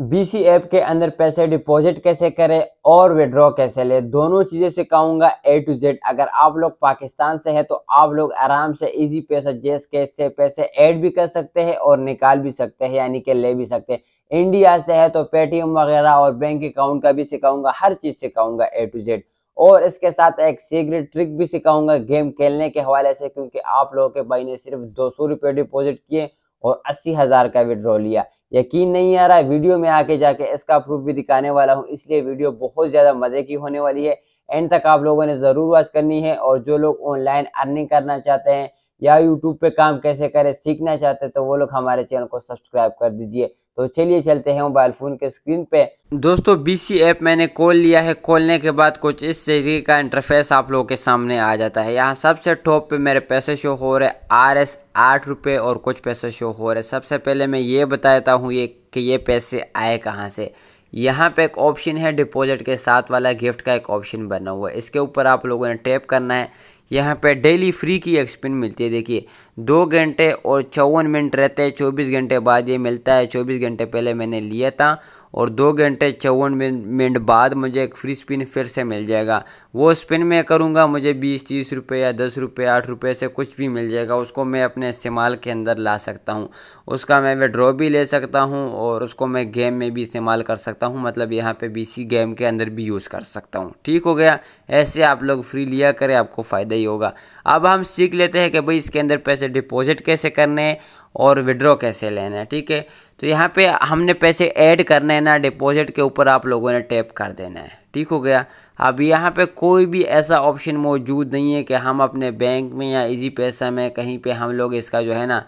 B app के अंदर पैसे डिपॉजिट कैसे करें और विड्रॉ कैसे ले दोनों चीज़ें सिखाऊंगा ए टू जेड अगर आप लोग पाकिस्तान से हैं तो आप लोग आराम से इजी पैसा जेस कैश से पैसे ऐड भी कर सकते हैं और निकाल भी सकते हैं यानी कि ले भी सकते हैं इंडिया से है तो पेटीएम वगैरह और बैंक अकाउंट का भी सिखाऊंगा हर चीज़ सिखाऊंगा ए टू जेड और इसके साथ एक सीक्रेट ट्रिक भी सिखाऊंगा गेम खेलने के हवाले से क्योंकि आप लोगों के भाई ने सिर्फ दो सौ डिपॉजिट किए और अस्सी हज़ार का विड्रॉ लिया यकीन नहीं आ रहा है वीडियो में आके जाके इसका प्रूफ भी दिखाने वाला हूँ इसलिए वीडियो बहुत ज़्यादा मज़े की होने वाली है एंड तक आप लोगों ने ज़रूर वॉच करनी है और जो लोग ऑनलाइन अर्निंग करना चाहते हैं या यूट्यूब पे काम कैसे करें सीखना चाहते हैं तो वो लोग हमारे चैनल को सब्सक्राइब कर दीजिए तो चलिए चलते हैं मोबाइल फ़ोन के स्क्रीन पे दोस्तों बी सी ऐप मैंने खोल लिया है खोलने के बाद कुछ इस तरीके का इंटरफेस आप लोगों के सामने आ जाता है यहाँ सबसे टॉप पे मेरे पैसे शो हो रहे आर एस आठ रुपये और कुछ पैसे शो हो रहे सबसे पहले मैं ये बताता हूँ ये कि ये पैसे आए कहाँ से यहाँ पे एक ऑप्शन है डिपॉजिट के साथ वाला गिफ्ट का एक ऑप्शन बना हुआ है इसके ऊपर आप लोगों ने टैप करना है यहाँ पे डेली फ्री की एक स्पिन मिलती है देखिए दो घंटे और चौवन मिनट रहते हैं चौबीस घंटे बाद ये मिलता है चौबीस घंटे पहले मैंने लिया था और दो घंटे चौवन मिनट बाद मुझे एक फ्री स्पिन फिर से मिल जाएगा वो स्पिन मैं करूँगा मुझे बीस तीस रुपये या दस रुपये आठ रुपये से कुछ भी मिल जाएगा उसको मैं अपने इस्तेमाल के अंदर ला सकता हूँ उसका मैं विड्रॉ भी ले सकता हूँ और उसको मैं गेम में भी इस्तेमाल कर सकता हूँ मतलब यहाँ पर बी गेम के अंदर भी यूज़ कर सकता हूँ ठीक हो गया ऐसे आप लोग फ्री लिया करें आपको फ़ायदा ही होगा अब हम सीख लेते हैं कि भाई इसके अंदर पैसे डिपॉजिट कैसे करने हैं और विड्रॉ कैसे लेना है ठीक है तो यहाँ पे हमने पैसे ऐड करने हैं ना डिपॉजिट के ऊपर आप लोगों ने टैप कर देना है ठीक हो गया अब यहाँ पे कोई भी ऐसा ऑप्शन मौजूद नहीं है कि हम अपने बैंक में या इजी पैसा में कहीं पे हम लोग इसका जो है ना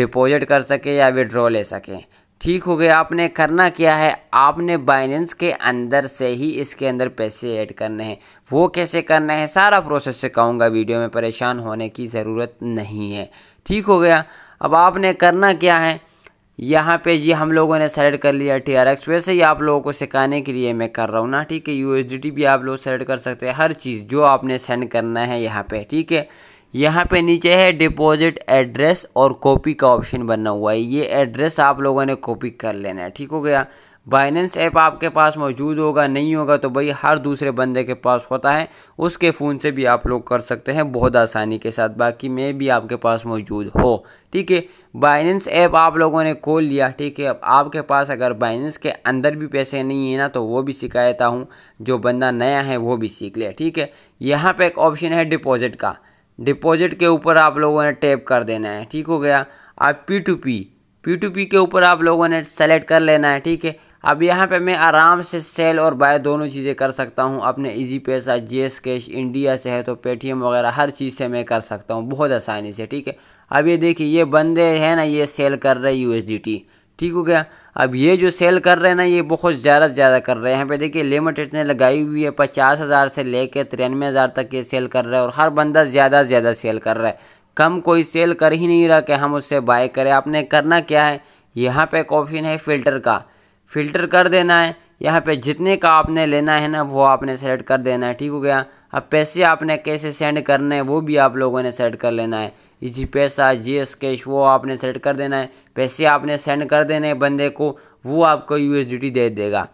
डिपॉजिट कर सकें या विड्रॉ ले सकें ठीक हो गया आपने करना क्या है आपने बाइनेंस के अंदर से ही इसके अंदर पैसे ऐड करने हैं वो कैसे करना है सारा प्रोसेस से कहूँगा वीडियो में परेशान होने की ज़रूरत नहीं है ठीक हो गया अब आपने करना क्या है यहाँ पे जी हम लोगों ने सेलेक्ट कर लिया टी आर एक्स वैसे ही आप लोगों को सिखाने के लिए मैं कर रहा हूँ ना ठीक है यू भी आप लोग सेलेक्ट कर सकते हैं हर चीज़ जो आपने सेंड करना है यहाँ पे ठीक है यहाँ पे नीचे है डिपॉजिट एड्रेस और कॉपी का ऑप्शन बना हुआ है ये एड्रेस आप लोगों ने कॉपी कर लेना है ठीक हो गया बाइनेंस ऐप आपके पास मौजूद होगा नहीं होगा तो भाई हर दूसरे बंदे के पास होता है उसके फ़ोन से भी आप लोग कर सकते हैं बहुत आसानी के साथ बाकी मैं भी आपके पास मौजूद हो ठीक है बाइनेंस ऐप आप लोगों ने खोल लिया ठीक है अब आपके पास अगर बाइनेंस के अंदर भी पैसे नहीं है ना तो वो भी सिखाता हूँ जो बंदा नया है वो भी सीख ले ठीक है यहाँ पर एक ऑप्शन है डिपॉज़िट का डिपॉज़िट के ऊपर आप लोगों ने टैप कर देना है ठीक हो गया आप पी टू पी पी के ऊपर आप लोगों ने सेलेक्ट कर लेना है ठीक है अब यहाँ पे मैं आराम से सेल और बाय दोनों चीज़ें कर सकता हूँ अपने इजी पैसा जी एस कैश इंडिया से है तो पेटीएम वगैरह हर चीज़ से मैं कर सकता हूँ बहुत आसानी से ठीक है अब ये देखिए ये बंदे हैं ना ये सेल कर रहे यूएसडीटी ठीक हो गया अब ये जो सेल कर रहे हैं ना ये बहुत ज़्यादा से ज़्यादा कर रहे हैं यहाँ पे देखिए लिमिट इतने लगाई हुई है पचास हज़ार से लेकर तिरानवे हज़ार तक ये सेल कर रहा है और हर बंदा ज़्यादा से ज़्यादा सेल कर रहा है कम कोई सेल कर ही नहीं रहा कि हम उससे बाय करें आपने करना क्या है यहाँ पे कॉफिन है फ़िल्टर का फ़िल्टर कर देना है यहाँ पे जितने का आपने लेना है ना वो आपने सेलेक्ट कर देना है ठीक हो गया अब पैसे आपने कैसे सेंड करने हैं वो भी आप लोगों ने सेलेक्ट कर लेना है इजी पैसा जी एस कैश वो आपने सेलेक्ट कर देना है पैसे आपने सेंड कर देने हैं बंदे को वो आपको यू दे देगा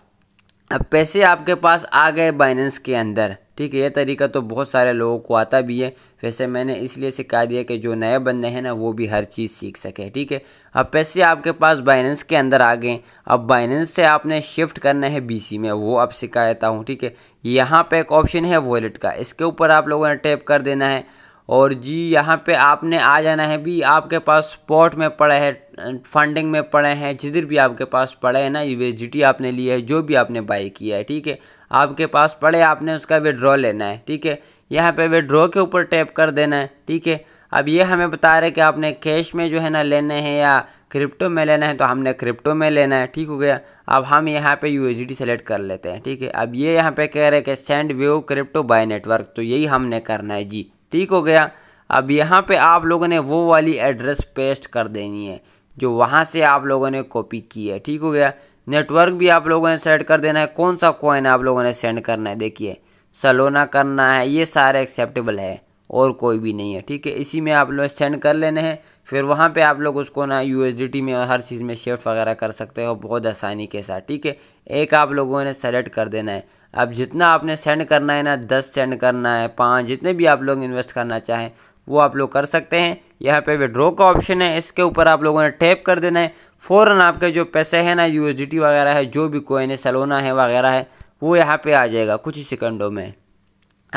अब पैसे आपके पास आ गए बाइनेंस के अंदर ठीक है ये तरीका तो बहुत सारे लोगों को आता भी है वैसे मैंने इसलिए सिखा दिया कि जो नए बंदे हैं ना वो भी हर चीज़ सीख सके ठीक है अब पैसे आपके पास बाइनेंस के अंदर आ गए अब बाइनेंस से आपने शिफ्ट करना है बी में वो अब सिखा देता हूँ ठीक है यहाँ पर एक ऑप्शन है वॉलेट का इसके ऊपर आप लोगों ने टैप कर देना है और जी यहाँ पे आपने आ जाना है भी आपके पास स्पॉट में पड़े हैं फंडिंग में पड़े हैं जिधर भी आपके पास पड़े हैं ना जी आपने लिया है जो भी आपने बाई किया है ठीक है आपके पास पड़े आपने उसका विड्रॉ लेना है ठीक है यहाँ पे विड्रॉ के ऊपर टैप कर देना है ठीक है अब ये हमें बता रहे कि आपने कैश में जो है ना लेने हैं या क्रिप्टो में लेना है तो हमने क्रिप्टो में लेना है ठीक हो गया अब हम यहाँ पे यू सेलेक्ट कर लेते हैं ठीक है अब ये यहाँ पे कह रहे हैं कि send view crypto by network तो यही हमने करना है जी ठीक हो गया अब यहाँ पे आप लोगों ने वो वाली एड्रेस पेस्ट कर देनी है जो वहाँ से आप लोगों ने कॉपी की है ठीक हो गया नेटवर्क भी आप लोगों ने सेट कर देना है कौन सा कॉइन आप लोगों ने सेंड करना है देखिए सलोना करना है ये सारे एक्सेप्टेबल है और कोई भी नहीं है ठीक है इसी में आप लोग सेंड कर लेने हैं फिर वहाँ पे आप लोग उसको ना यू में हर चीज़ में शिफ्ट वगैरह कर सकते हो बहुत आसानी के साथ ठीक है एक आप लोगों ने सेलेक्ट कर देना है अब जितना आपने सेंड करना है ना दस सेंड करना है पाँच जितने भी आप लोग इन्वेस्ट करना चाहें वो आप लोग कर सकते हैं यहाँ पे विड्रो का ऑप्शन है इसके ऊपर आप लोगों ने टैप कर देना है फ़ौरन आपके जो पैसे हैं ना यू वगैरह है जो भी कोइन है सलोना है वगैरह है वो यहाँ पर आ जाएगा कुछ ही सेकंडों में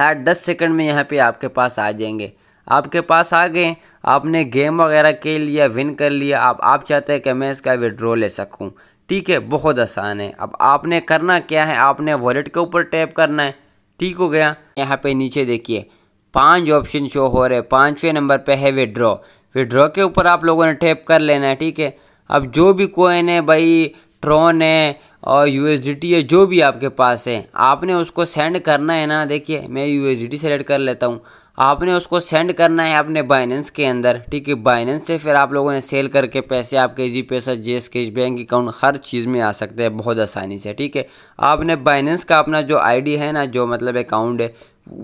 आठ दस सेकंड में यहाँ पे आपके पास आ जाएंगे आपके पास आ गए आपने गेम वगैरह के लिए विन कर लिया आप आप चाहते हैं कि मैं इसका विड्रो ले सकूं ठीक है बहुत आसान है अब आपने करना क्या है आपने वॉलेट के ऊपर टैप करना है ठीक हो गया यहाँ पे नीचे देखिए पांच ऑप्शन शो हो रहे पाँचवें नंबर पे है विड्रॉ विड्रॉ के ऊपर आप लोगों ने टैप कर लेना है ठीक है अब जो भी कोइन है भाई ट्रॉन है और यू है जो भी आपके पास है आपने उसको सेंड करना है ना देखिए मैं यू सेलेक्ट कर लेता हूँ आपने उसको सेंड करना है अपने बाइनेंस के अंदर ठीक है बाइनेंस से फिर आप लोगों ने सेल करके पैसे आपके जी पैसा जेस कैश बैंक अकाउंट हर चीज़ में आ सकते हैं बहुत आसानी से ठीक है आपने बाइनेंस का अपना जो आईडी है ना जो मतलब अकाउंट है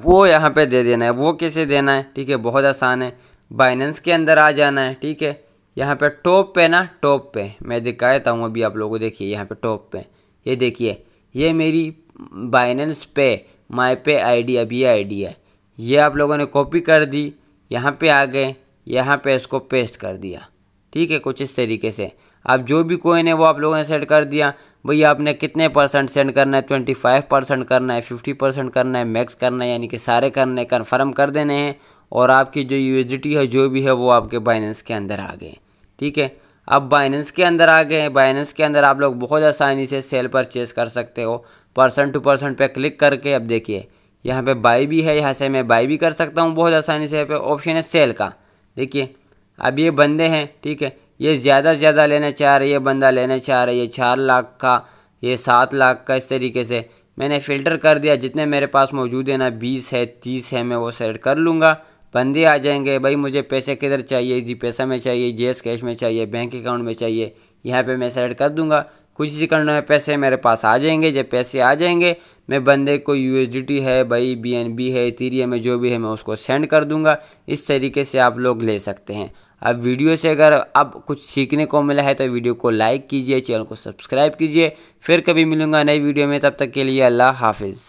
वो यहाँ पे दे देना है वो कैसे देना है ठीक है बहुत आसान है बाइनेंस के अंदर आ जाना है ठीक है यहाँ पर टॉप पे ना टॉप पे मैं दिखाता हूँ अभी आप लोगों को देखिए यहाँ पे टॉप पे ये देखिए ये मेरी बाइनेंस पे माई पे आई अभी ये आईडी है ये आप लोगों ने कॉपी कर दी यहाँ पे आ गए यहाँ पे इसको पेस्ट कर दिया ठीक है कुछ इस तरीके से आप जो भी कोइन है वो आप लोगों ने सेट कर दिया भैया आपने कितने परसेंट सेंड करना है ट्वेंटी फाइव परसेंट करना है फिफ्टी परसेंट करना है मैक्स करना है यानी कि सारे करने कन्फर्म कर देने हैं और आपकी जो यूएसडीटी है जो भी है वो आपके बाइनेंस के अंदर आ गए ठीक है अब बाइनेंस के अंदर आ गए हैं बाइनेंस के अंदर आप लोग बहुत आसानी से सेल परचेज़ कर सकते हो परसेंट टू परसेंट पे क्लिक करके अब देखिए यहाँ पे बाई भी है यहाँ से मैं बाई भी कर सकता हूँ बहुत आसानी से यहाँ पे ऑप्शन है सेल का देखिए अब ये बंदे हैं ठीक है ये ज़्यादा से ज़्यादा लेना चाह रहे ये बंदा लेना चाह रहा है ये चार लाख का ये सात लाख का इस तरीके से मैंने फ़िल्टर कर दिया जितने मेरे पास मौजूद है ना बीस है तीस है मैं वो सेलेक्ट कर लूँगा बंदे आ जाएंगे भाई मुझे पैसे किधर चाहिए जी पैसा में चाहिए जी कैश में चाहिए बैंक अकाउंट में चाहिए यहाँ पे मैं सेलेक्ट कर दूँगा कुछ करना में पैसे मेरे पास आ जाएंगे जब पैसे आ जाएंगे मैं बंदे को यू है भाई बी है तीरिया है जो भी है मैं उसको सेंड कर दूंगा इस तरीके से आप लोग ले सकते हैं अब वीडियो से अगर अब कुछ सीखने को मिला है तो वीडियो को लाइक कीजिए चैनल को सब्सक्राइब कीजिए फिर कभी मिलूंगा नई वीडियो में तब तक के लिए अल्लाह हाफिज़